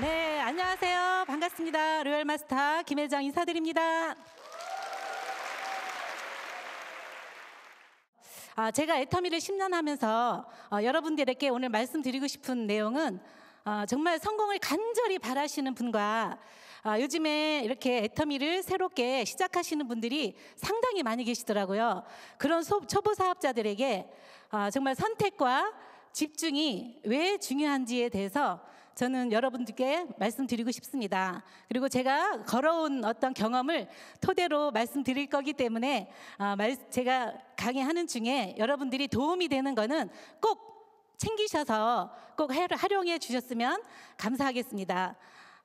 네, 안녕하세요. 반갑습니다. 로열 마스터 김혜정 인사드립니다. 아, 제가 애터미를 10년 하면서 어, 여러분들에게 오늘 말씀드리고 싶은 내용은 어, 정말 성공을 간절히 바라시는 분과 아, 요즘에 이렇게 애터미를 새롭게 시작하시는 분들이 상당히 많이 계시더라고요. 그런 소, 초보 사업자들에게 아, 정말 선택과 집중이 왜 중요한지에 대해서 저는 여러분들께 말씀드리고 싶습니다. 그리고 제가 걸어온 어떤 경험을 토대로 말씀드릴 거기 때문에 아, 제가 강의하는 중에 여러분들이 도움이 되는 거는 꼭 챙기셔서 꼭 활용해 주셨으면 감사하겠습니다.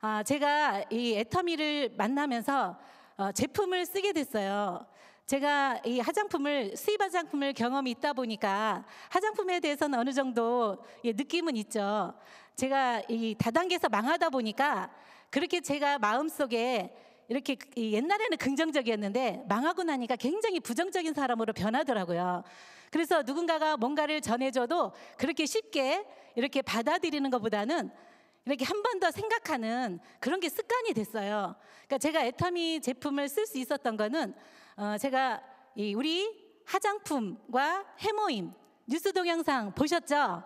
아, 제가 이 애터미를 만나면서 어, 제품을 쓰게 됐어요. 제가 이 화장품을 수입 화장품을 경험이 있다 보니까 화장품에 대해서는 어느 정도 예, 느낌은 있죠. 제가 이 다단계에서 망하다 보니까 그렇게 제가 마음속에 이렇게 그, 옛날에는 긍정적이었는데 망하고 나니까 굉장히 부정적인 사람으로 변하더라고요. 그래서 누군가가 뭔가를 전해줘도 그렇게 쉽게 이렇게 받아들이는 것보다는 이렇게 한 번 더 생각하는 그런 게 습관이 됐어요. 그러니까 제가 애터미 제품을 쓸 수 있었던 거는 어 제가 이 우리 화장품과 해모임 뉴스 동영상 보셨죠?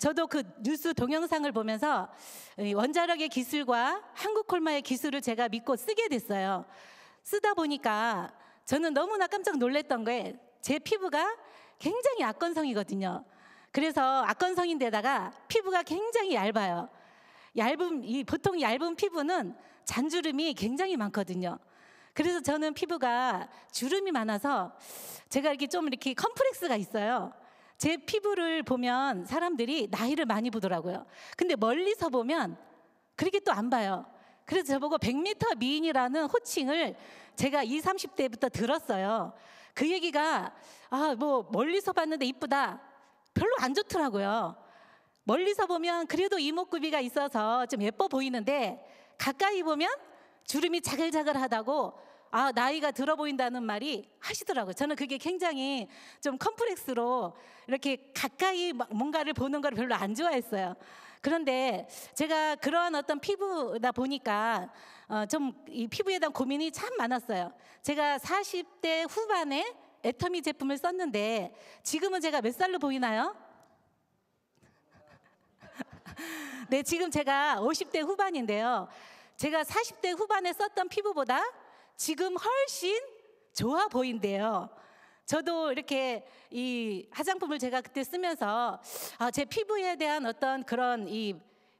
저도 그 뉴스 동영상을 보면서 원자력의 기술과 한국 콜마의 기술을 제가 믿고 쓰게 됐어요. 쓰다 보니까 저는 너무나 깜짝 놀랐던 게 제 피부가 굉장히 악건성이거든요. 그래서 악건성인데다가 피부가 굉장히 얇아요. 얇은 이 보통 얇은 피부는 잔주름이 굉장히 많거든요. 그래서 저는 피부가 주름이 많아서 제가 이렇게 좀 이렇게 컴플렉스가 있어요. 제 피부를 보면 사람들이 나이를 많이 보더라고요. 근데 멀리서 보면 그렇게 또 안 봐요. 그래서 저보고 100m 미인이라는 호칭을 제가 20, 30대부터 들었어요. 그 얘기가 아, 뭐 멀리서 봤는데 이쁘다. 별로 안 좋더라고요. 멀리서 보면 그래도 이목구비가 있어서 좀 예뻐 보이는데 가까이 보면 주름이 자글자글하다고 아, 나이가 들어 보인다는 말이 하시더라고요. 저는 그게 굉장히 좀 컴플렉스로 이렇게 가까이 뭔가를 보는 걸 별로 안 좋아했어요. 그런데 제가 그러한 어떤 피부다 보니까 어, 좀 이 피부에 대한 고민이 참 많았어요. 제가 40대 후반에 애터미 제품을 썼는데 지금은 제가 몇 살로 보이나요? 네, 지금 제가 50대 후반인데요. 제가 40대 후반에 썼던 피부보다 지금 훨씬 좋아 보인대요. 저도 이렇게 이 화장품을 제가 그때 쓰면서 아, 제 피부에 대한 어떤 그런 이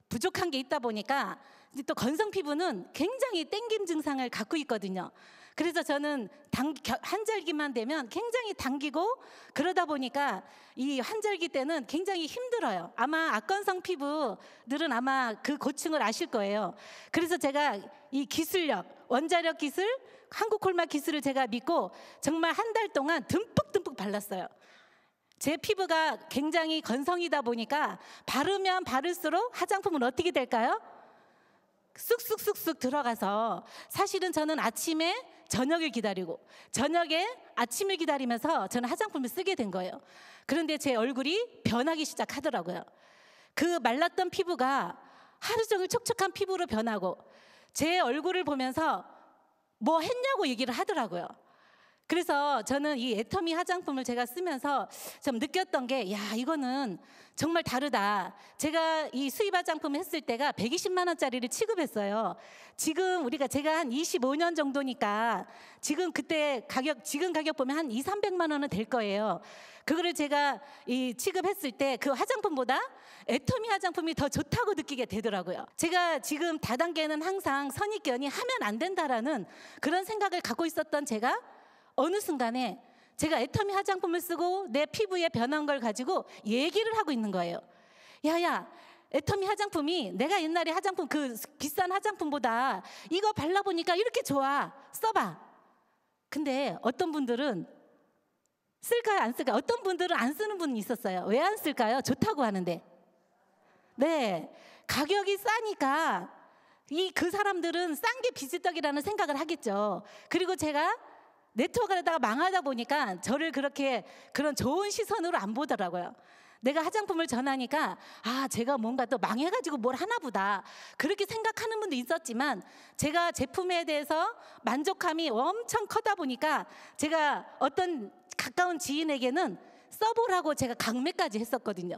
부족한 게 있다 보니까 또 건성 피부는 굉장히 땡김 증상을 갖고 있거든요. 그래서 저는 당, 한절기만 되면 굉장히 당기고 그러다 보니까 이 한절기 때는 굉장히 힘들어요. 아마 악건성 피부들은 아마 그 고충을 아실 거예요. 그래서 제가 이 기술력, 원자력 기술, 한국 콜마 기술을 제가 믿고 정말 한 달 동안 듬뿍듬뿍 발랐어요. 제 피부가 굉장히 건성이다 보니까 바르면 바를수록 화장품은 어떻게 될까요? 쑥쑥쑥쑥 들어가서 사실은 저는 아침에 저녁을 기다리고 저녁에 아침을 기다리면서 저는 화장품을 쓰게 된 거예요. 그런데 제 얼굴이 변하기 시작하더라고요. 그 말랐던 피부가 하루 종일 촉촉한 피부로 변하고 제 얼굴을 보면서 뭐 했냐고 얘기를 하더라고요. 그래서 저는 이 애터미 화장품을 제가 쓰면서 좀 느꼈던 게, 야, 이거는 정말 다르다. 제가 이 수입 화장품 했을 때가 120만원짜리를 취급했어요. 지금 우리가 제가 한 25년 정도니까 지금 그때 가격, 지금 가격 보면 한 2, 300만원은 될 거예요. 그거를 제가 이 취급했을 때 그 화장품보다 애터미 화장품이 더 좋다고 느끼게 되더라고요. 제가 지금 다단계는 항상 선입견이 하면 안 된다라는 그런 생각을 갖고 있었던 제가 어느 순간에 제가 애터미 화장품을 쓰고 내 피부에 변한 걸 가지고 얘기를 하고 있는 거예요. 야야, 애터미 화장품이 내가 옛날에 화장품 그 비싼 화장품보다 이거 발라보니까 이렇게 좋아. 써봐. 근데 어떤 분들은 쓸까요? 안 쓸까요? 어떤 분들은 안 쓰는 분이 있었어요. 왜 안 쓸까요? 좋다고 하는데. 네. 가격이 싸니까 이 그 사람들은 싼 게 비지떡이라는 생각을 하겠죠. 그리고 제가 네트워크를 다가 망하다 보니까 저를 그렇게 그런 좋은 시선으로 안 보더라고요. 내가 화장품을 전하니까 아 제가 뭔가 또 망해가지고 뭘 하나보다 그렇게 생각하는 분도 있었지만 제가 제품에 대해서 만족함이 엄청 커다 보니까 제가 어떤 가까운 지인에게는 써보라고 제가 강매까지 했었거든요.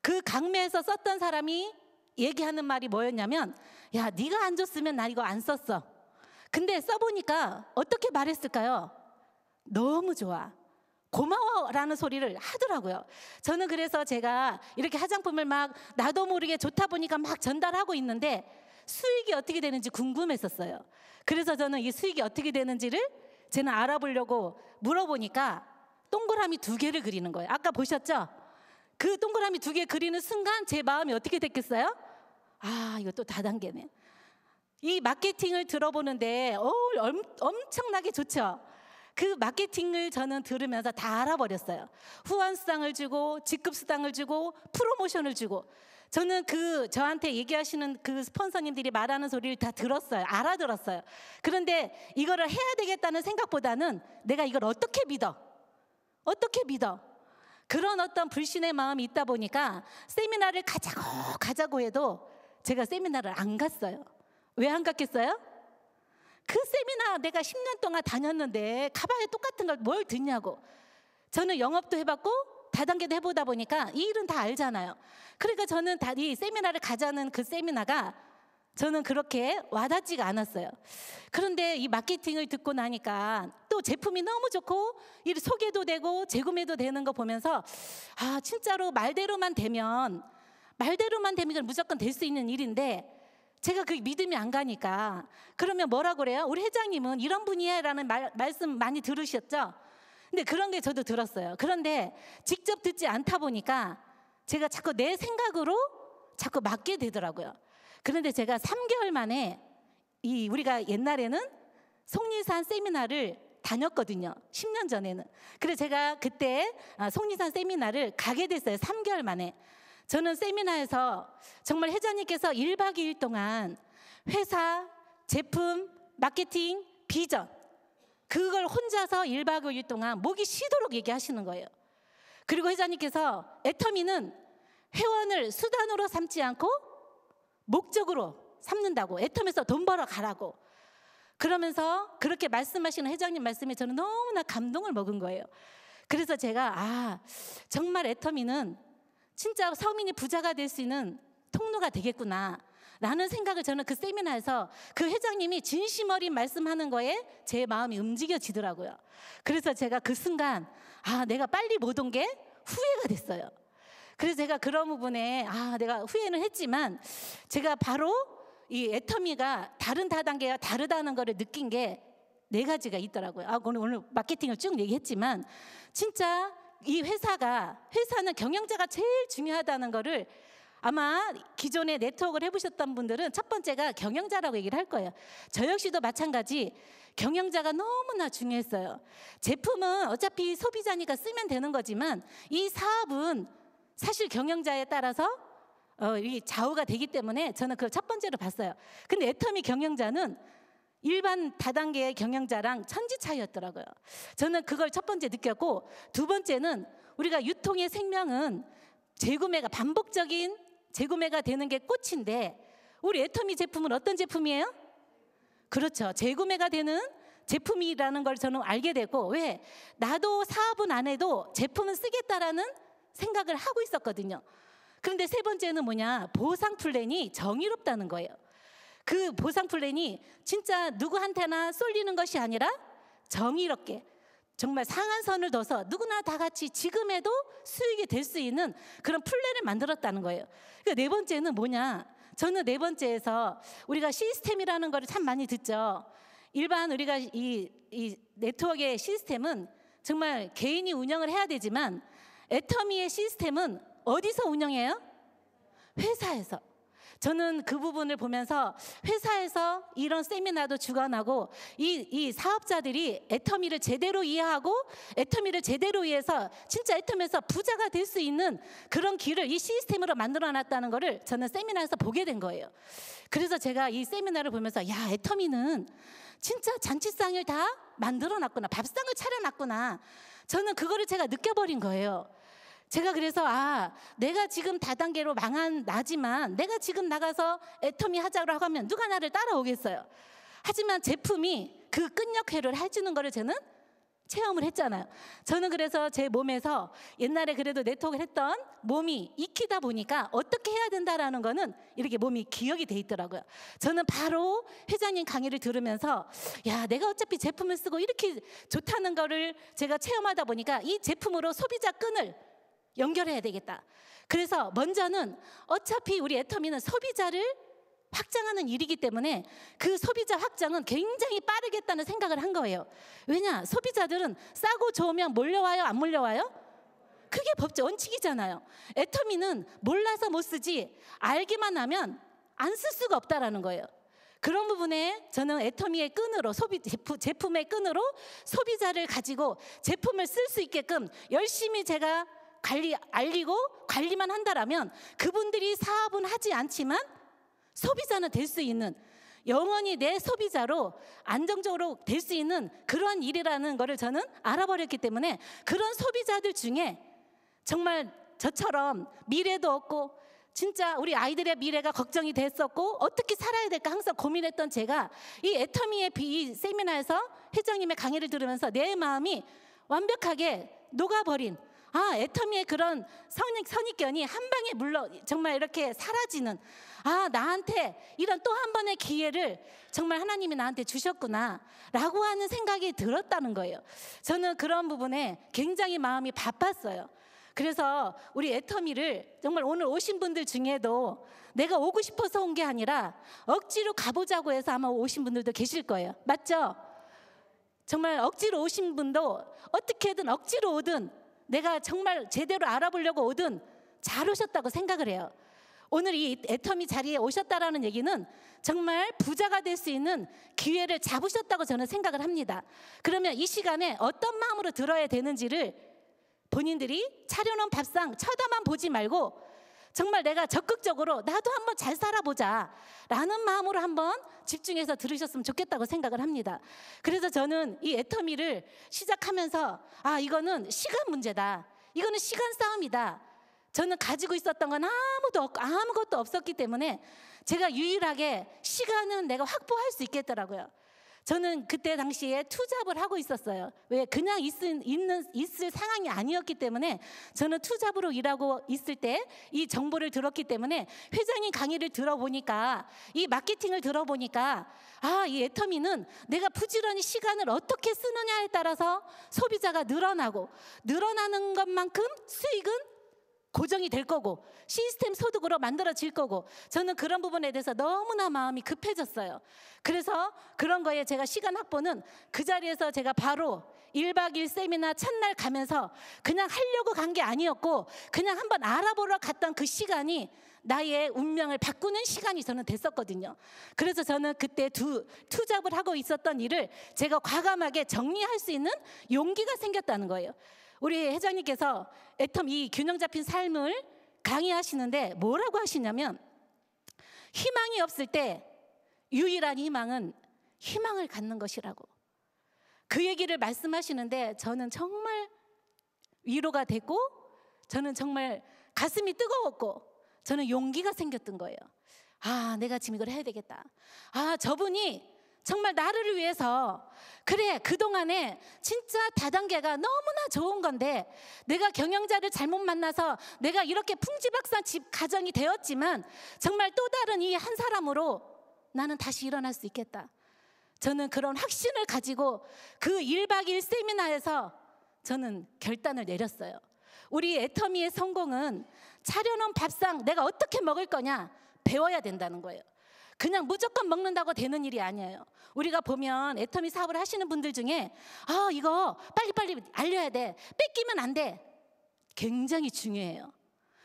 그 강매에서 썼던 사람이 얘기하는 말이 뭐였냐면 야 네가 안 줬으면 나 이거 안 썼어. 근데 써보니까 어떻게 말했을까요? 너무 좋아. 고마워라는 소리를 하더라고요. 저는 그래서 제가 이렇게 화장품을 막 나도 모르게 좋다 보니까 막 전달하고 있는데 수익이 어떻게 되는지 궁금했었어요. 그래서 저는 이 수익이 어떻게 되는지를 쟤는 알아보려고 물어보니까 동그라미 두 개를 그리는 거예요. 아까 보셨죠? 그 동그라미 두 개 그리는 순간 제 마음이 어떻게 됐겠어요? 아, 이거 또 다단계네. 이 마케팅을 들어보는데 어, 엄, 엄청나게 좋죠. 그 마케팅을 저는 들으면서 다 알아버렸어요. 후원당을 주고 직급수당을 주고 프로모션을 주고 저는 그 저한테 얘기하시는 그 스폰서님들이 말하는 소리를 다 들었어요. 알아들었어요. 그런데 이거를 해야 되겠다는 생각보다는 내가 이걸 어떻게 믿어? 어떻게 믿어? 그런 어떤 불신의 마음이 있다 보니까 세미나를 가자고 가자고 해도 제가 세미나를 안 갔어요. 왜안 갔겠어요? 그 세미나 내가 10년 동안 다녔는데 가방에 똑같은 걸 뭘 듣냐고. 저는 영업도 해봤고 다단계도 해보다 보니까 이 일은 다 알잖아요. 그러니까 저는 다이 세미나를 가자는 그 세미나가 저는 그렇게 와닿지가 않았어요. 그런데 이 마케팅을 듣고 나니까 또 제품이 너무 좋고 이를 소개도 되고 재구매도 되는 거 보면서 아 진짜로 말대로만 되면 말대로만 되면 무조건 될 수 있는 일인데 제가 그 믿음이 안 가니까 그러면 뭐라 그래요? 우리 회장님은 이런 분이야라는 말, 말씀 많이 들으셨죠? 근데 그런 게 저도 들었어요. 그런데 직접 듣지 않다 보니까 제가 자꾸 내 생각으로 자꾸 맞게 되더라고요. 그런데 제가 3개월 만에 이 우리가 옛날에는 속리산 세미나를 다녔거든요. 10년 전에는. 그래서 제가 그때 아, 속리산 세미나를 가게 됐어요. 3개월 만에. 저는 세미나에서 정말 회장님께서 1박 2일 동안 회사, 제품, 마케팅, 비전 그걸 혼자서 1박 2일 동안 목이 쉬도록 얘기하시는 거예요. 그리고 회장님께서 애터미는 회원을 수단으로 삼지 않고 목적으로 삼는다고 애터미에서돈 벌어 가라고 그러면서 그렇게 말씀하시는 회장님 말씀에 저는 너무나 감동을 먹은 거예요. 그래서 제가 아 정말 애터미는 진짜 성민이 부자가 될 수 있는 통로가 되겠구나. 라는 생각을 저는 그 세미나에서 그 회장님이 진심 어린 말씀하는 거에 제 마음이 움직여지더라고요. 그래서 제가 그 순간, 아, 내가 빨리 못 온 게 후회가 됐어요. 그래서 제가 그런 부분에, 아, 내가 후회는 했지만, 제가 바로 이 애터미가 다른 다단계와 다르다는 거를 느낀 게 네 가지가 있더라고요. 아, 오늘 마케팅을 쭉 얘기했지만, 진짜 이 회사가 회사는 경영자가 제일 중요하다는 거를 아마 기존에 네트워크를 해보셨던 분들은 첫 번째가 경영자라고 얘기를 할 거예요. 저 역시도 마찬가지 경영자가 너무나 중요했어요. 제품은 어차피 소비자니까 쓰면 되는 거지만 이 사업은 사실 경영자에 따라서 어, 이 좌우가 되기 때문에 저는 그걸 첫 번째로 봤어요. 근데 애터미 경영자는 일반 다단계의 경영자랑 천지 차이였더라고요. 저는 그걸 첫 번째 느꼈고 두 번째는 우리가 유통의 생명은 재구매가 반복적인 재구매가 되는 게 꽃인데 우리 애터미 제품은 어떤 제품이에요? 그렇죠. 재구매가 되는 제품이라는 걸 저는 알게 되고 왜 나도 사업은 안 해도 제품은 쓰겠다라는 생각을 하고 있었거든요. 그런데 세 번째는 뭐냐 보상 플랜이 정의롭다는 거예요. 그 보상 플랜이 진짜 누구한테나 쏠리는 것이 아니라 정의롭게 정말 상한선을 둬서 누구나 다 같이 지금에도 수익이 될 수 있는 그런 플랜을 만들었다는 거예요. 그러니까 네 번째는 뭐냐? 저는 네 번째에서 우리가 시스템이라는 거를 참 많이 듣죠. 일반 우리가 이, 이 네트워크의 시스템은 정말 개인이 운영을 해야 되지만 애터미의 시스템은 어디서 운영해요? 회사에서. 저는 그 부분을 보면서 회사에서 이런 세미나도 주관하고 이, 이 사업자들이 애터미를 제대로 이해하고 애터미를 제대로 이해해서 진짜 애터미에서 부자가 될 수 있는 그런 길을 이 시스템으로 만들어 놨다는 거를 저는 세미나에서 보게 된 거예요. 그래서 제가 이 세미나를 보면서 야, 애터미는 진짜 잔치상을 다 만들어 놨구나. 밥상을 차려 놨구나. 저는 그거를 제가 느껴버린 거예요. 제가 그래서 아 내가 지금 다단계로 망한 나지만 내가 지금 나가서 애터미 하자고 하면 누가 나를 따라오겠어요. 하지만 제품이 그 끈역회를 해주는 거를 저는 체험을 했잖아요. 저는 그래서 제 몸에서 옛날에 그래도 네트워크를 했던 몸이 익히다 보니까 어떻게 해야 된다라는 거는 이렇게 몸이 기억이 돼 있더라고요. 저는 바로 회장님 강의를 들으면서 야, 내가 어차피 제품을 쓰고 이렇게 좋다는 거를 제가 체험하다 보니까 이 제품으로 소비자 끈을 연결해야 되겠다. 그래서 먼저는 어차피 우리 애터미는 소비자를 확장하는 일이기 때문에 그 소비자 확장은 굉장히 빠르겠다는 생각을 한 거예요. 왜냐? 소비자들은 싸고 좋으면 몰려와요? 안 몰려와요? 그게 법적 원칙이잖아요. 애터미는 몰라서 못 쓰지 알기만 하면 안 쓸 수가 없다라는 거예요. 그런 부분에 저는 애터미의 끈으로 소비 제품, 의 끈으로 소비자를 가지고 제품을 쓸 수 있게끔 열심히 제가 관리 알리고 관리만 한다라면 그분들이 사업은 하지 않지만 소비자는 될 수 있는 영원히 내 소비자로 안정적으로 될 수 있는 그러한 일이라는 것을 저는 알아버렸기 때문에 그런 소비자들 중에 정말 저처럼 미래도 없고 진짜 우리 아이들의 미래가 걱정이 됐었고 어떻게 살아야 될까 항상 고민했던 제가 이 애터미의 비 세미나에서 회장님의 강의를 들으면서 내 마음이 완벽하게 녹아버린 아, 애터미의 그런 선입, 선입견이 한 방에 물러 정말 이렇게 사라지는 아, 나한테 이런 또 한 번의 기회를 정말 하나님이 나한테 주셨구나 라고 하는 생각이 들었다는 거예요. 저는 그런 부분에 굉장히 마음이 바빴어요. 그래서 우리 애터미를 정말 오늘 오신 분들 중에도 내가 오고 싶어서 온 게 아니라 억지로 가보자고 해서 아마 오신 분들도 계실 거예요. 맞죠? 정말 억지로 오신 분도 어떻게든 억지로 오든 내가 정말 제대로 알아보려고 오든 잘 오셨다고 생각을 해요. 오늘 이 애터미 자리에 오셨다라는 얘기는 정말 부자가 될 수 있는 기회를 잡으셨다고 저는 생각을 합니다. 그러면 이 시간에 어떤 마음으로 들어야 되는지를 본인들이 차려놓은 밥상 쳐다만 보지 말고 정말 내가 적극적으로 나도 한번 잘 살아보자 라는 마음으로 한번 집중해서 들으셨으면 좋겠다고 생각을 합니다. 그래서 저는 이 애터미를 시작하면서 아, 이거는 시간 문제다. 이거는 시간 싸움이다. 저는 가지고 있었던 건 아무도 없고 아무것도 없었기 때문에 제가 유일하게 시간은 내가 확보할 수 있겠더라고요. 저는 그때 당시에 투잡을 하고 있었어요. 왜 그냥 있은, 있는, 있을 상황이 아니었기 때문에 저는 투잡으로 일하고 있을 때 이 정보를 들었기 때문에 회장님 강의를 들어보니까 이 마케팅을 들어보니까 아, 이 애터미는 내가 부지런히 시간을 어떻게 쓰느냐에 따라서 소비자가 늘어나고 늘어나는 것만큼 수익은 고정이 될 거고 시스템 소득으로 만들어질 거고 저는 그런 부분에 대해서 너무나 마음이 급해졌어요. 그래서 그런 거에 제가 시간 확보는 그 자리에서 제가 바로 1박 2일 세미나 첫날 가면서 그냥 하려고 간 게 아니었고 그냥 한번 알아보러 갔던 그 시간이 나의 운명을 바꾸는 시간이 저는 됐었거든요. 그래서 저는 그때 두 투잡을 하고 있었던 일을 제가 과감하게 정리할 수 있는 용기가 생겼다는 거예요. 우리 회장님께서 애텀 이 균형 잡힌 삶을 강의하시는데 뭐라고 하시냐면 희망이 없을 때 유일한 희망은 희망을 갖는 것이라고 그 얘기를 말씀하시는데 저는 정말 위로가 되고 저는 정말 가슴이 뜨거웠고 저는 용기가 생겼던 거예요. 아, 내가 지금 이걸 해야 되겠다. 아, 저분이 정말 나를 위해서 그래 그동안에 진짜 다단계가 너무나 좋은 건데 내가 경영자를 잘못 만나서 내가 이렇게 풍지박사집 가정이 되었지만 정말 또 다른 이 한 사람으로 나는 다시 일어날 수 있겠다. 저는 그런 확신을 가지고 그일박이일 세미나에서 저는 결단을 내렸어요. 우리 애터미의 성공은 차려놓은 밥상 내가 어떻게 먹을 거냐 배워야 된다는 거예요. 그냥 무조건 먹는다고 되는 일이 아니에요. 우리가 보면 애터미 사업을 하시는 분들 중에 아, 이거 빨리빨리 알려야 돼. 뺏기면 안 돼. 굉장히 중요해요.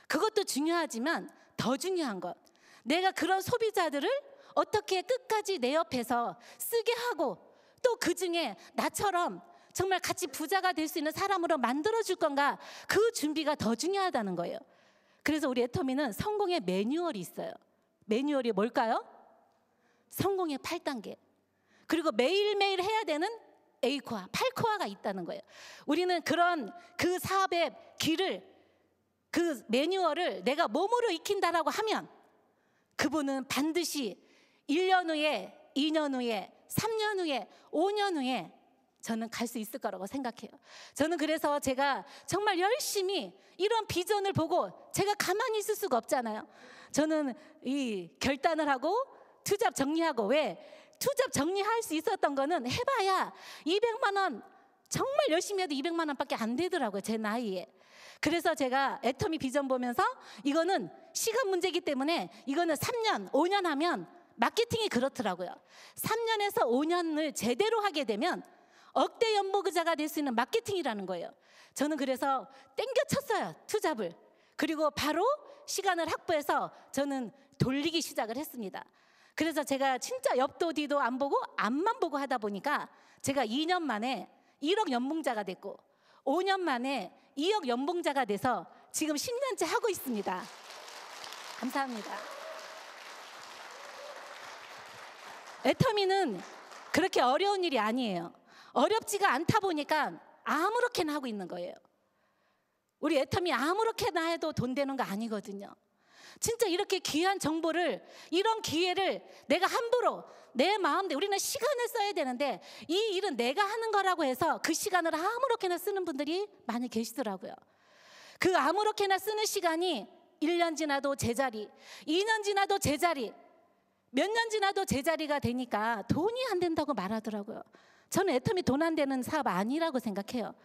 그것도 중요하지만 더 중요한 것. 내가 그런 소비자들을 어떻게 끝까지 내 옆에서 쓰게 하고 또 그 중에 나처럼 정말 같이 부자가 될 수 있는 사람으로 만들어 줄 건가 그 준비가 더 중요하다는 거예요. 그래서 우리 애터미는 성공의 매뉴얼이 있어요. 매뉴얼이 뭘까요? 성공의 8단계. 그리고 매일매일 해야 되는 A코아, 8코아가 있다는 거예요. 우리는 그런 그 사업의 길을 그 매뉴얼을 내가 몸으로 익힌다라고 하면 그분은 반드시 1년 후에, 2년 후에, 3년 후에, 5년 후에 저는 갈 수 있을 거라고 생각해요. 저는 그래서 제가 정말 열심히 이런 비전을 보고 제가 가만히 있을 수가 없잖아요. 저는 이 결단을 하고 투잡 정리하고 왜? 투잡 정리할 수 있었던 거는 해봐야 200만 원 정말 열심히 해도 200만 원밖에 안 되더라고요 제 나이에. 그래서 제가 애터미 비전 보면서 이거는 시간 문제이기 때문에 이거는 3년, 5년 하면 마케팅이 그렇더라고요. 3년에서 5년을 제대로 하게 되면 억대 연보그자가 될 수 있는 마케팅이라는 거예요. 저는 그래서 땡겨쳤어요. 투잡을. 그리고 바로 시간을 확보해서 저는 돌리기 시작을 했습니다. 그래서 제가 진짜 옆도 뒤도 안 보고 앞만 보고 하다 보니까 제가 2년 만에 1억 연봉자가 됐고 5년 만에 2억 연봉자가 돼서 지금 10년째 하고 있습니다. 감사합니다. 애터미는 그렇게 어려운 일이 아니에요. 어렵지가 않다 보니까 아무렇게나 하고 있는 거예요. 우리 애터미 아무렇게나 해도 돈 되는 거 아니거든요. 진짜 이렇게 귀한 정보를 이런 기회를 내가 함부로 내마음대 우리는 시간을 써야 되는데 이 일은 내가 하는 거라고 해서 그 시간을 아무렇게나 쓰는 분들이 많이 계시더라고요. 그 아무렇게나 쓰는 시간이 1년 지나도 제자리, 2년 지나도 제자리, 몇 년 지나도 제자리가 되니까 돈이 안 된다고 말하더라고요. 저는 애터미 돈 안 되는 사업 아니라고 생각해요.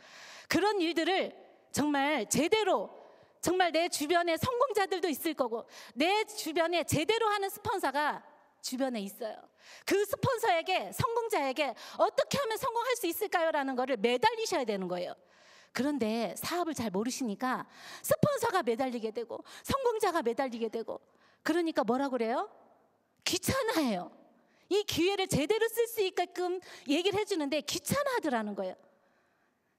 그런 일들을 정말 제대로 정말 내 주변에 성공자들도 있을 거고 내 주변에 제대로 하는 스폰서가 주변에 있어요. 그 스폰서에게 성공자에게 어떻게 하면 성공할 수 있을까요라는 거를 매달리셔야 되는 거예요. 그런데 사업을 잘 모르시니까 스폰서가 매달리게 되고 성공자가 매달리게 되고 그러니까 뭐라 그래요? 귀찮아해요. 이 기회를 제대로 쓸 수 있게끔 얘기를 해주는데 귀찮아하더라는 거예요.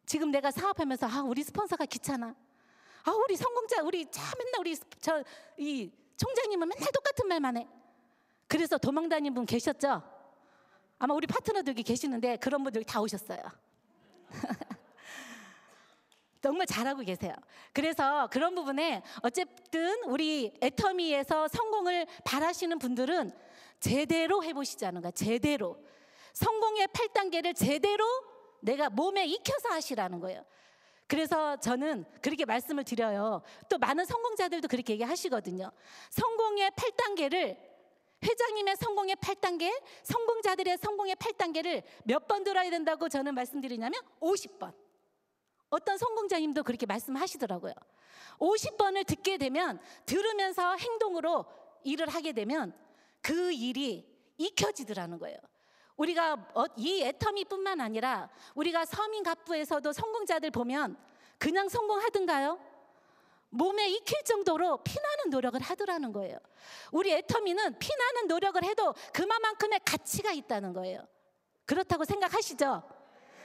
지금 내가 사업하면서 아 우리 스폰서가 귀찮아. 아 우리 성공자 우리 참 맨날 우리 저 이 총장님은 맨날 똑같은 말만 해. 그래서 도망 다니는 분 계셨죠? 아마 우리 파트너도 여 계시는데 그런 분들이 다 오셨어요. 정말 잘하고 계세요. 그래서 그런 부분에 어쨌든 우리 애터미에서 성공을 바라시는 분들은 제대로 해보시자는 거야. 제대로. 성공의 8단계를 제대로 내가 몸에 익혀서 하시라는 거예요. 그래서 저는 그렇게 말씀을 드려요. 또 많은 성공자들도 그렇게 얘기하시거든요. 성공의 8단계를 회장님의 성공의 8단계, 성공자들의 성공의 8단계를 몇 번 들어야 된다고 저는 말씀드리냐면 50번. 어떤 성공자님도 그렇게 말씀하시더라고요. 50번을 듣게 되면 들으면서 행동으로 일을 하게 되면 그 일이 익혀지더라는 거예요. 우리가 어, 이 애터미뿐만 아니라 우리가 서민 갑부에서도 성공자들 보면 그냥 성공하든가요? 몸에 익힐 정도로 피나는 노력을 하더라는 거예요. 우리 애터미는 피나는 노력을 해도 그만큼의 가치가 있다는 거예요. 그렇다고 생각하시죠?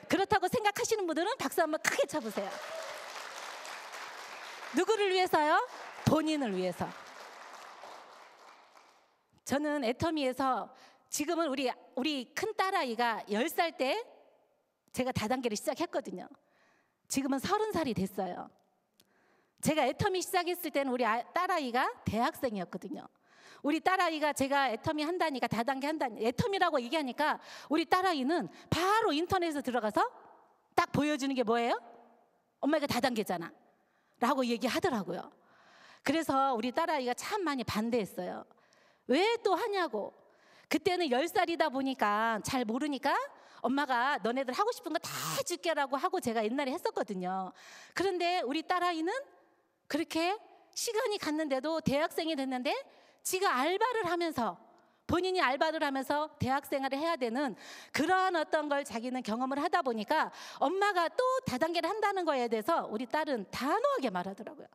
그렇다고 생각하시는 분들은 박수 한번 크게 쳐보세요. 누구를 위해서요? 본인을 위해서. 저는 애터미에서 지금은 우리 우리 큰 딸아이가 10살 때 제가 다단계를 시작했거든요. 지금은 30살이 됐어요. 제가 애터미 시작했을 때는 우리 아, 딸아이가 대학생이었거든요. 우리 딸아이가 제가 애터미 한다니까 다단계 한다니 애터미라고 얘기하니까 우리 딸아이는 바로 인터넷에 들어가서 딱 보여주는 게 뭐예요? 엄마 이 다단계잖아 라고 얘기하더라고요 그래서 우리 딸아이가 참 많이 반대했어요 왜 또 하냐고 그때는 열살이다 보니까 잘 모르니까 엄마가 너네들 하고 싶은 거다 줄게라고 하고 제가 옛날에 했었거든요. 그런데 우리 딸아이는 그렇게 시간이 갔는데도 대학생이 됐는데 지가 알바를 하면서 본인이 알바를 하면서 대학 생활을 해야 되는 그러한 어떤 걸 자기는 경험을 하다 보니까 엄마가 또 다단계를 한다는 거에 대해서 우리 딸은 단호하게 말하더라고요.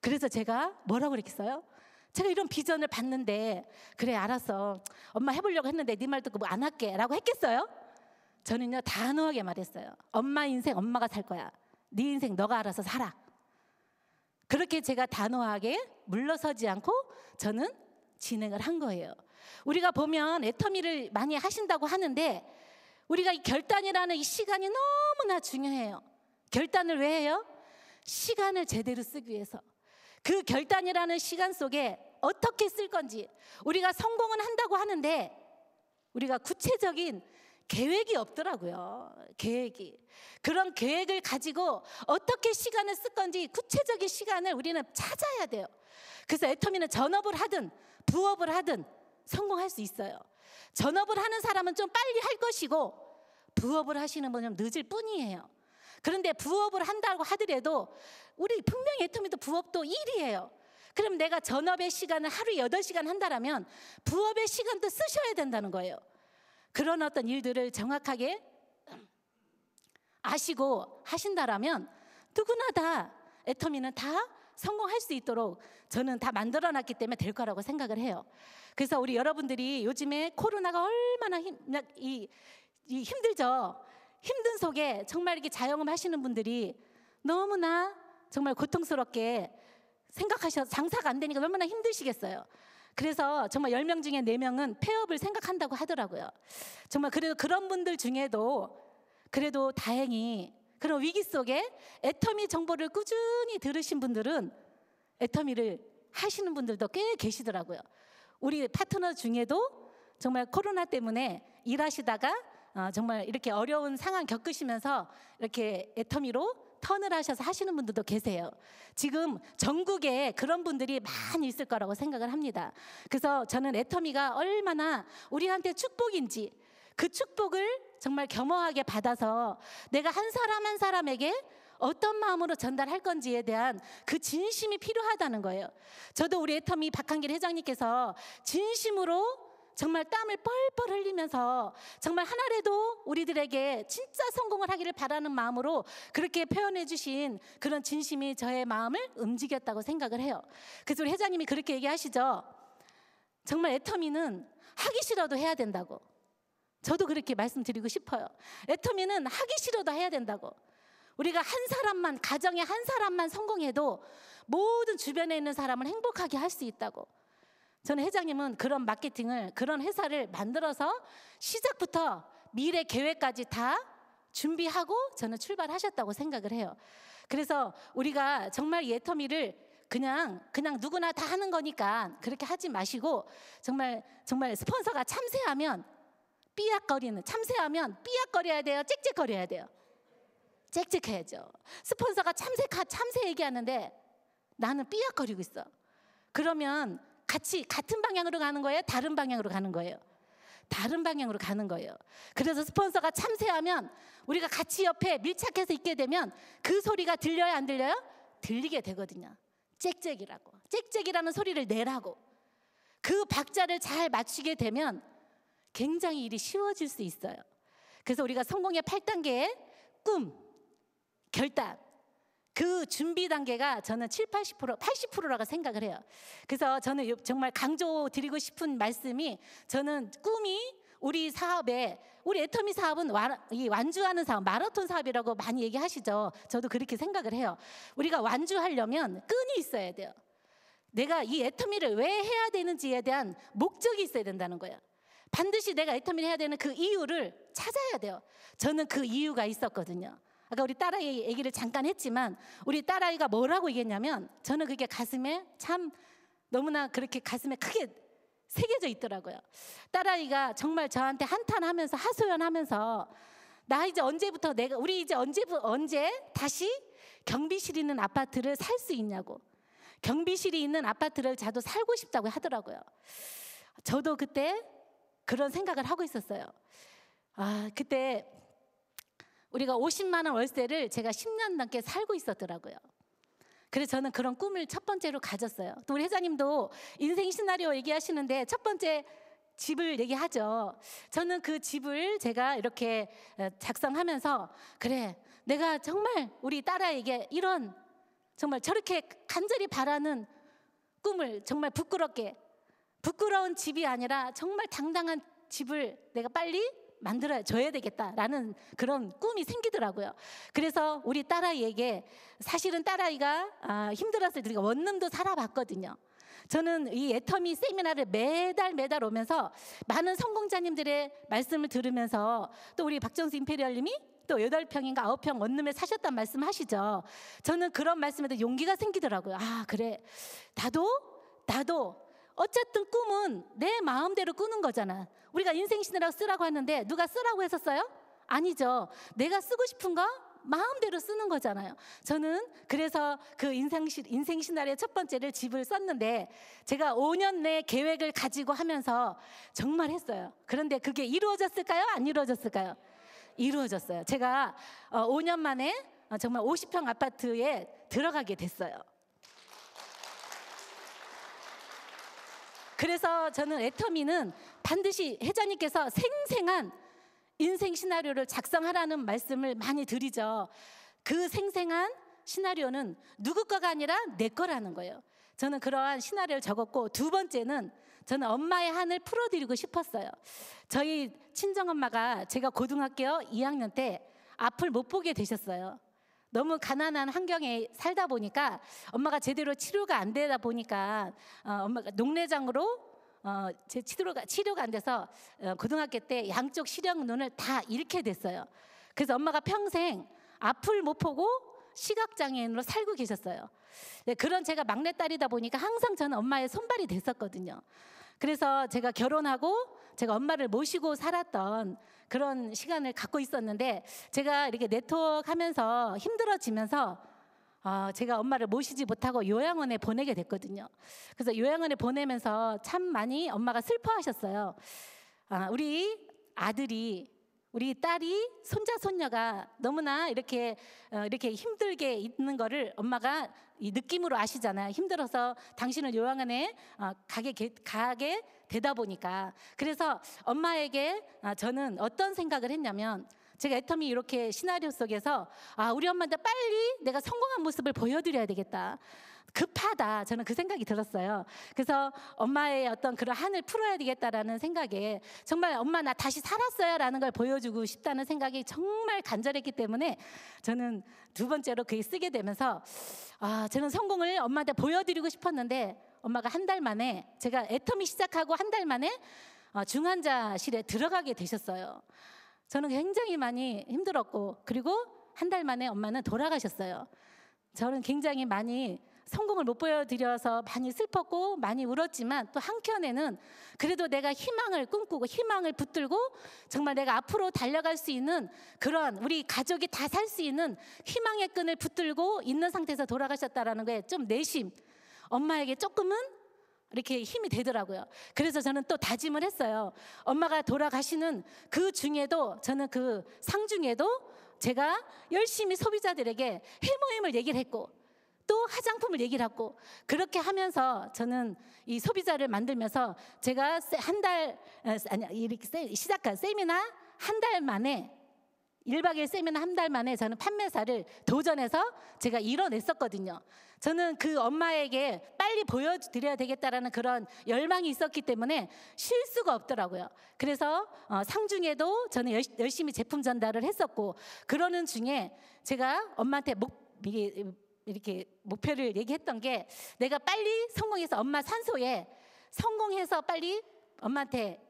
그래서 제가 뭐라고 그랬어요 제가 이런 비전을 봤는데 그래 알았어 엄마 해보려고 했는데 네 말 듣고 뭐안 할게 라고 했겠어요? 저는요 단호하게 말했어요 엄마 인생 엄마가 살 거야 네 인생 너가 알아서 살아 그렇게 제가 단호하게 물러서지 않고 저는 진행을 한 거예요 우리가 보면 애터미를 많이 하신다고 하는데 우리가 이 결단이라는 이 시간이 너무나 중요해요 결단을 왜 해요? 시간을 제대로 쓰기 위해서 그 결단이라는 시간 속에 어떻게 쓸 건지 우리가 성공은 한다고 하는데 우리가 구체적인 계획이 없더라고요. 계획이. 그런 계획을 가지고 어떻게 시간을 쓸 건지 구체적인 시간을 우리는 찾아야 돼요. 그래서 애터미는 전업을 하든 부업을 하든 성공할 수 있어요. 전업을 하는 사람은 좀 빨리 할 것이고 부업을 하시는 분은 늦을 뿐이에요. 그런데 부업을 한다고 하더라도 우리 분명히 애터미도 부업도 일이에요. 그럼 내가 전업의 시간을 하루에 8시간 한다라면 부업의 시간도 쓰셔야 된다는 거예요. 그런 어떤 일들을 정확하게 아시고 하신다라면 누구나 다 애터미는 다 성공할 수 있도록 저는 다 만들어놨기 때문에 될 거라고 생각을 해요. 그래서 우리 여러분들이 요즘에 코로나가 얼마나 힘, 이, 이 힘들죠. 힘든 속에 정말 이렇게 자영업 하시는 분들이 너무나 정말 고통스럽게 생각하셔서 장사가 안 되니까 얼마나 힘드시겠어요. 그래서 정말 열 명 중에 네명은 폐업을 생각한다고 하더라고요. 정말 그래도 그런 분들 중에도 그래도 다행히 그런 위기 속에 애터미 정보를 꾸준히 들으신 분들은 애터미를 하시는 분들도 꽤 계시더라고요. 우리 파트너 중에도 정말 코로나 때문에 일하시다가 어, 정말 이렇게 어려운 상황 겪으시면서 이렇게 애터미로 턴을 하셔서 하시는 분들도 계세요. 지금 전국에 그런 분들이 많이 있을 거라고 생각을 합니다. 그래서 저는 애터미가 얼마나 우리한테 축복인지 그 축복을 정말 겸허하게 받아서 내가 한 사람 한 사람에게 어떤 마음으로 전달할 건지에 대한 그 진심이 필요하다는 거예요. 저도 우리 애터미 박한길 회장님께서 진심으로 정말 땀을 뻘뻘 흘리면서 정말 하나라도 우리들에게 진짜 성공을 하기를 바라는 마음으로 그렇게 표현해 주신 그런 진심이 저의 마음을 움직였다고 생각을 해요. 그래서 우리 회장님이 그렇게 얘기하시죠. 정말 애터미는 하기 싫어도 해야 된다고. 저도 그렇게 말씀드리고 싶어요. 애터미는 하기 싫어도 해야 된다고. 우리가 한 사람만, 가정의 한 사람만 성공해도 모든 주변에 있는 사람을 행복하게 할 수 있다고. 저는 회장님은 그런 마케팅을 그런 회사를 만들어서 시작부터 미래 계획까지 다 준비하고 저는 출발하셨다고 생각을 해요. 그래서 우리가 정말 예터미를 그냥 그냥 누구나 다 하는 거니까 그렇게 하지 마시고 정말 정말 스폰서가 참새하면 삐약거리는 참새하면 삐약거려야 돼요. 짹짹거려야 돼요. 짹짹해야죠. 스폰서가 참새 참새 얘기하는데 나는 삐약거리고 있어. 그러면 같이 같은 방향으로 가는 거예요? 다른 방향으로 가는 거예요? 다른 방향으로 가는 거예요. 그래서 스폰서가 참새하면 우리가 같이 옆에 밀착해서 있게 되면 그 소리가 들려요, 안 들려요? 들리게 되거든요. 짹짹이라고. 짹짹이라는 소리를 내라고. 그 박자를 잘 맞추게 되면 굉장히 일이 쉬워질 수 있어요. 그래서 우리가 성공의 8단계에 꿈, 결단, 그 준비 단계가 저는 7, 80%, 80%라고 생각을 해요. 그래서 저는 정말 강조 드리고 싶은 말씀이 저는 꿈이 우리 사업에 우리 애터미 사업은 완주하는 사업, 마라톤 사업이라고 많이 얘기하시죠. 저도 그렇게 생각을 해요. 우리가 완주하려면 끈이 있어야 돼요. 내가 이 애터미를 왜 해야 되는지에 대한 목적이 있어야 된다는 거예요. 반드시 내가 애터미를 해야 되는 그 이유를 찾아야 돼요. 저는 그 이유가 있었거든요. 아까 우리 딸아이 얘기를 잠깐 했지만 우리 딸아이가 뭐라고 얘기했냐면 저는 그게 가슴에 참 너무나 그렇게 가슴에 크게 새겨져 있더라고요. 딸아이가 정말 저한테 한탄하면서 하소연하면서 나 이제 언제부터 내가 우리 이제 언제 언제 다시 경비실 있는 아파트를 살 수 있냐고 경비실이 있는 아파트를 자도 살고 싶다고 하더라고요. 저도 그때 그런 생각을 하고 있었어요. 아 그때 우리가 50만 원 월세를 제가 10년 넘게 살고 있었더라고요. 그래서 저는 그런 꿈을 첫 번째로 가졌어요. 또 우리 회장님도 인생 시나리오 얘기하시는데 첫 번째 집을 얘기하죠. 저는 그 집을 제가 이렇게 작성하면서 그래 내가 정말 우리 딸아에게 이런 정말 저렇게 간절히 바라는 꿈을 정말 부끄럽게 부끄러운 집이 아니라 정말 당당한 집을 내가 빨리 만들어 줘야 되겠다라는 그런 꿈이 생기더라고요. 그래서 우리 딸아이에게 사실은 딸아이가 아, 힘들었을 때 원룸도 살아봤거든요. 저는 이 애터미 세미나를 매달 매달 오면서 많은 성공자님들의 말씀을 들으면서 또 우리 박정수 임페리얼님이 또 8평인가 9평 원룸에 사셨단 말씀 하시죠. 저는 그런 말씀에도 용기가 생기더라고요. 아, 그래. 나도, 나도 어쨌든 꿈은 내 마음대로 꾸는 거잖아. 우리가 인생시이라고 쓰라고 하는데 누가 쓰라고 했었어요? 아니죠. 내가 쓰고 싶은 거 마음대로 쓰는 거잖아요. 저는 그래서 그인생시 인생신화의 시첫 번째를 집을 썼는데 제가 5년 내 계획을 가지고 하면서 정말 했어요. 그런데 그게 이루어졌을까요? 안 이루어졌을까요? 이루어졌어요. 제가 5년 어, 만에 어, 정말 50평 아파트에 들어가게 됐어요. 그래서 저는 애터미는 반드시 회장님께서 생생한 인생 시나리오를 작성하라는 말씀을 많이 드리죠. 그 생생한 시나리오는 누구 거가 아니라 내 거라는 거예요. 저는 그러한 시나리오를 적었고 두 번째는 저는 엄마의 한을 풀어드리고 싶었어요. 저희 친정엄마가 제가 고등학교 2학년 때 앞을 못 보게 되셨어요. 너무 가난한 환경에 살다 보니까 엄마가 제대로 치료가 안 되다 보니까 어, 엄마가 농내장으로 어, 제 치료가, 치료가 안 돼서 어, 고등학교 때 양쪽 시력 눈을 다 잃게 됐어요. 그래서 엄마가 평생 앞을 못 보고 시각장애인으로 살고 계셨어요. 네, 그런 제가 막내딸이다 보니까 항상 저는 엄마의 손발이 됐었거든요. 그래서 제가 결혼하고 제가 엄마를 모시고 살았던 그런 시간을 갖고 있었는데 제가 이렇게 네트워크 하면서 힘들어지면서 어, 제가 엄마를 모시지 못하고 요양원에 보내게 됐거든요. 그래서 요양원에 보내면서 참 많이 엄마가 슬퍼하셨어요. 아, 우리 아들이 우리 딸이 손자 손녀가 너무나 이렇게 어, 이렇게 힘들게 있는 거를 엄마가 이 느낌으로 아시잖아요. 힘들어서 당신을 요양원에 어, 가게 가게 되다 보니까 그래서 엄마에게 어, 저는 어떤 생각을 했냐면 제가 애터미 이렇게 시나리오 속에서 아 우리 엄마한테 빨리 내가 성공한 모습을 보여드려야 되겠다. 급하다. 저는 그 생각이 들었어요. 그래서 엄마의 어떤 그런 한을 풀어야 되겠다라는 생각에 정말 엄마 나 다시 살았어요라는걸 보여주고 싶다는 생각이 정말 간절했기 때문에 저는 두 번째로 그게 쓰게 되면서 아, 저는 성공을 엄마한테 보여드리고 싶었는데 엄마가 한 달 만에 제가 애터미 시작하고 한 달 만에 어, 중환자실에 들어가게 되셨어요. 저는 굉장히 많이 힘들었고 그리고 한 달 만에 엄마는 돌아가셨어요. 저는 굉장히 많이 성공을 못 보여드려서 많이 슬펐고 많이 울었지만 또 한켠에는 그래도 내가 희망을 꿈꾸고 희망을 붙들고 정말 내가 앞으로 달려갈 수 있는 그런 우리 가족이 다 살 수 있는 희망의 끈을 붙들고 있는 상태에서 돌아가셨다라는 게 좀 내심 엄마에게 조금은 이렇게 힘이 되더라고요. 그래서 저는 또 다짐을 했어요. 엄마가 돌아가시는 그 중에도 저는 그 상 중에도 제가 열심히 소비자들에게 해모임을 얘기를 했고 또 화장품을 얘기를 하고 그렇게 하면서 저는 이 소비자를 만들면서 제가 한 달 아니 이렇게 시작한 세미나 한 달 만에 1박 2 세미나 한 달 만에 저는 판매사를 도전해서 제가 이뤄냈었거든요. 저는 그 엄마에게 빨리 보여드려야 되겠다라는 그런 열망이 있었기 때문에 쉴 수가 없더라고요. 그래서 어, 상중에도 저는 열심히 제품 전달을 했었고 그러는 중에 제가 엄마한테 목, 이게 이렇게 목표를 얘기했던 게 내가 빨리 성공해서 엄마 산소에 성공해서 빨리 엄마한테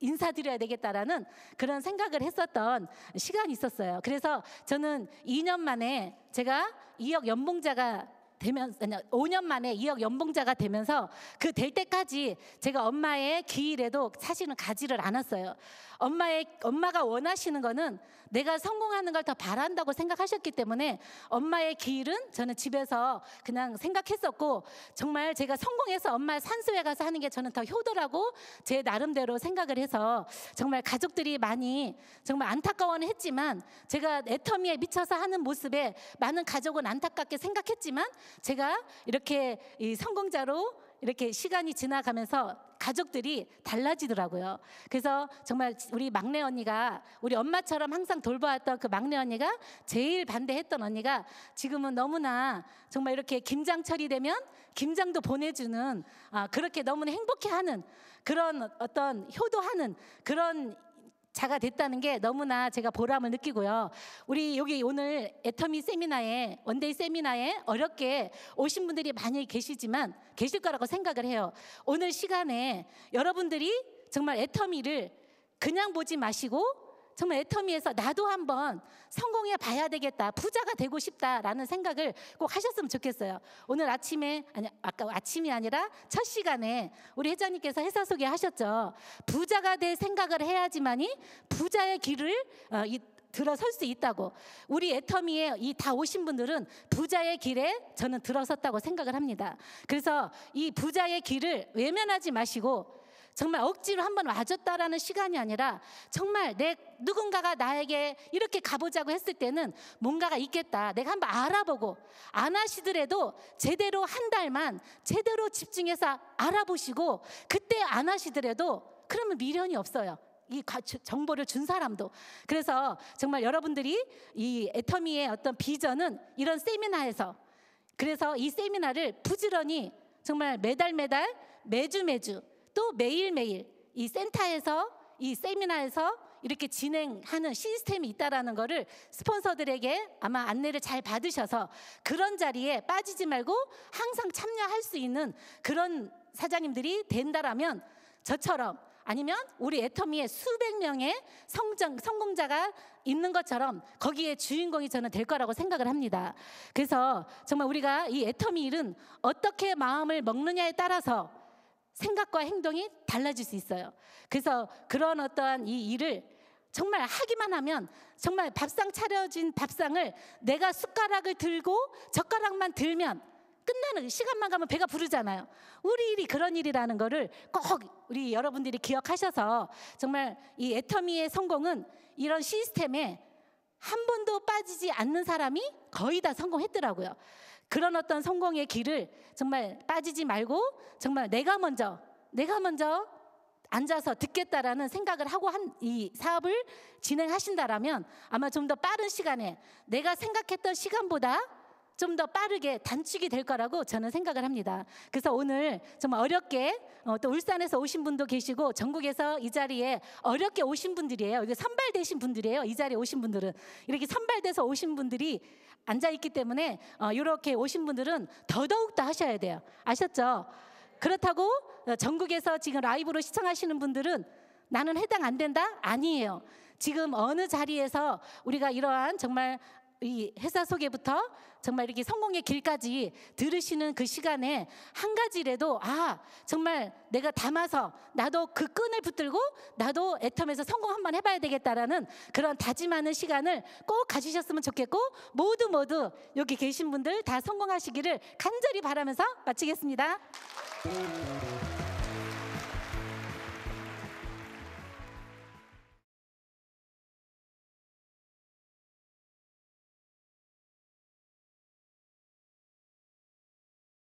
인사드려야 되겠다라는 그런 생각을 했었던 시간이 있었어요. 그래서 저는 2년 만에 제가 2억 연봉자가 되면서 5년 만에 2억 연봉자가 되면서 그 될 때까지 제가 엄마의 기일에도 사실은 가지를 않았어요. 엄마의 엄마가 원하시는 거는 내가 성공하는 걸 더 바란다고 생각하셨기 때문에 엄마의 기일은 저는 집에서 그냥 생각했었고 정말 제가 성공해서 엄마 산수에 가서 하는 게 저는 더 효도라고 제 나름대로 생각을 해서 정말 가족들이 많이 정말 안타까워는 했지만 제가 애터미에 미쳐서 하는 모습에 많은 가족은 안타깝게 생각했지만 제가 이렇게 이 성공자로 이렇게 시간이 지나가면서 가족들이 달라지더라고요. 그래서 정말 우리 막내 언니가 우리 엄마처럼 항상 돌봐왔던 그 막내 언니가 제일 반대했던 언니가 지금은 너무나 정말 이렇게 김장철이 되면 김장도 보내주는 아, 그렇게 너무나 행복해하는 그런 어떤 효도하는 그런 자가 됐다는 게 너무나 제가 보람을 느끼고요. 우리 여기 오늘 애터미 세미나에 원데이 세미나에 어렵게 오신 분들이 많이 계시지만 계실 거라고 생각을 해요. 오늘 시간에 여러분들이 정말 애터미를 그냥 보지 마시고 정말 애터미에서 나도 한번 성공해 봐야 되겠다. 부자가 되고 싶다라는 생각을 꼭 하셨으면 좋겠어요. 오늘 아침에 아니 아까 아침이 아니라 첫 시간에 우리 회장님께서 회사 소개하셨죠. 부자가 될 생각을 해야지만이 부자의 길을 어, 이, 들어설 수 있다고 우리 애터미에 이 다 오신 분들은 부자의 길에 저는 들어섰다고 생각을 합니다. 그래서 이 부자의 길을 외면하지 마시고 정말 억지로 한번 와줬다라는 시간이 아니라 정말 내 누군가가 나에게 이렇게 가보자고 했을 때는 뭔가가 있겠다. 내가 한번 알아보고 안 하시더라도 제대로 한 달만 제대로 집중해서 알아보시고 그때 안 하시더라도 그러면 미련이 없어요. 이 정보를 준 사람도. 그래서 정말 여러분들이 이 애터미의 어떤 비전은 이런 세미나에서 그래서 이 세미나를 부지런히 정말 매달 매달 매주 매주 또 매일매일 이 센터에서 이 세미나에서 이렇게 진행하는 시스템이 있다라는 거를 스폰서들에게 아마 안내를 잘 받으셔서 그런 자리에 빠지지 말고 항상 참여할 수 있는 그런 사장님들이 된다라면 저처럼 아니면 우리 애터미에 수백 명의 성장, 성공자가 있는 것처럼 거기에 주인공이 저는 될 거라고 생각을 합니다. 그래서 정말 우리가 이 애터미 일은 어떻게 마음을 먹느냐에 따라서 생각과 행동이 달라질 수 있어요. 그래서 그런 어떠한 이 일을 정말 하기만 하면 정말 밥상 차려진 밥상을 내가 숟가락을 들고 젓가락만 들면 끝나는 시간만 가면 배가 부르잖아요. 우리 일이 그런 일이라는 거를 꼭 우리 여러분들이 기억하셔서 정말 이 애터미의 성공은 이런 시스템에 한 번도 빠지지 않는 사람이 거의 다 성공했더라고요. 그런 어떤 성공의 길을 정말 빠지지 말고 정말 내가 먼저 내가 먼저 앉아서 듣겠다라는 생각을 하고 한 이 사업을 진행하신다라면 아마 좀 더 빠른 시간에 내가 생각했던 시간보다 좀더 빠르게 단축이 될 거라고 저는 생각을 합니다. 그래서 오늘 정말 어렵게 어, 또 울산에서 오신 분도 계시고 전국에서 이 자리에 어렵게 오신 분들이에요. 이게 선발되신 분들이에요. 이 자리에 오신 분들은 이렇게 선발돼서 오신 분들이 앉아 있기 때문에 이렇게 어, 오신 분들은 더더욱 더 하셔야 돼요. 아셨죠? 그렇다고 어, 전국에서 지금 라이브로 시청하시는 분들은 나는 해당 안 된다? 아니에요. 지금 어느 자리에서 우리가 이러한 정말 이 회사 소개부터 정말 이렇게 성공의 길까지 들으시는 그 시간에 한 가지라도 아 정말 내가 담아서 나도 그 끈을 붙들고 나도 애텀에서 성공 한번 해봐야 되겠다라는 그런 다짐하는 시간을 꼭 가지셨으면 좋겠고 모두 모두 여기 계신 분들 다 성공하시기를 간절히 바라면서 마치겠습니다.